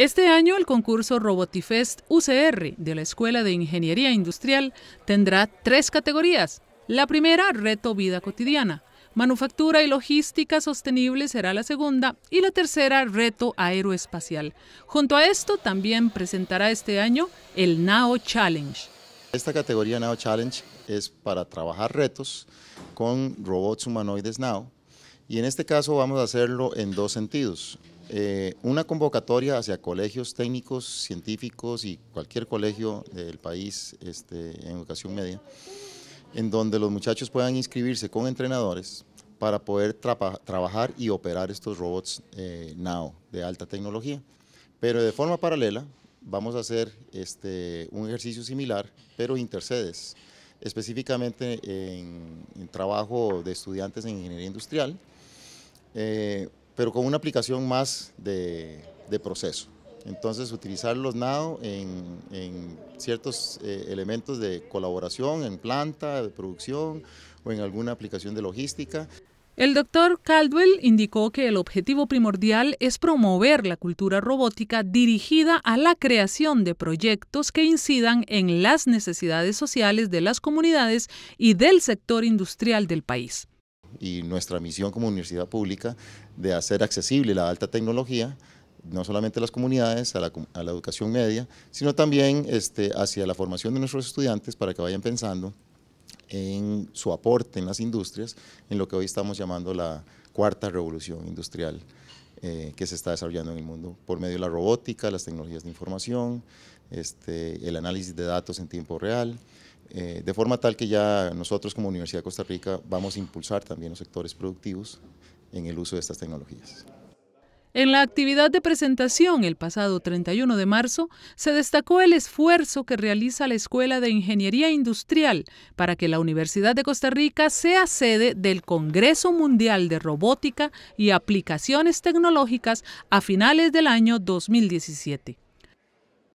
Este año el concurso Robotifest UCR de la Escuela de Ingeniería Industrial tendrá tres categorías. La primera, Reto Vida Cotidiana. Manufactura y Logística Sostenible será la segunda y la tercera, Reto Aeroespacial. Junto a esto también presentará este año el NAO Challenge. Esta categoría NAO Challenge es para trabajar retos con robots humanoides NAO y en este caso vamos a hacerlo en dos sentidos. Eh, una convocatoria hacia colegios técnicos, científicos y cualquier colegio del país este, en educación media, en donde los muchachos puedan inscribirse con entrenadores para poder trabajar y operar estos robots eh, NAO de alta tecnología. Pero de forma paralela vamos a hacer este, un ejercicio similar, pero intercedes. específicamente en, en trabajo de estudiantes en ingeniería industrial, eh, pero con una aplicación más de, proceso. Entonces, utilizar los NAO en, ciertos eh, elementos de colaboración, en planta, de producción o en alguna aplicación de logística. El doctor Caldwell indicó que el objetivo primordial es promover la cultura robótica dirigida a la creación de proyectos que incidan en las necesidades sociales de las comunidades y del sector industrial del país y nuestra misión como universidad pública de hacer accesible la alta tecnología no solamente a las comunidades, a la, educación media, sino también este, hacia la formación de nuestros estudiantes para que vayan pensando en su aporte en las industrias, en lo que hoy estamos llamando la cuarta revolución industrial eh, que se está desarrollando en el mundo por medio de la robótica, las tecnologías de información, este, el análisis de datos en tiempo real. Eh, de forma tal que ya nosotros como Universidad de Costa Rica vamos a impulsar también los sectores productivos en el uso de estas tecnologías. En la actividad de presentación el pasado 31 de marzo se destacó el esfuerzo que realiza la Escuela de Ingeniería Industrial para que la Universidad de Costa Rica sea sede del Congreso Mundial de Robótica y Aplicaciones Tecnológicas a finales del año 2017.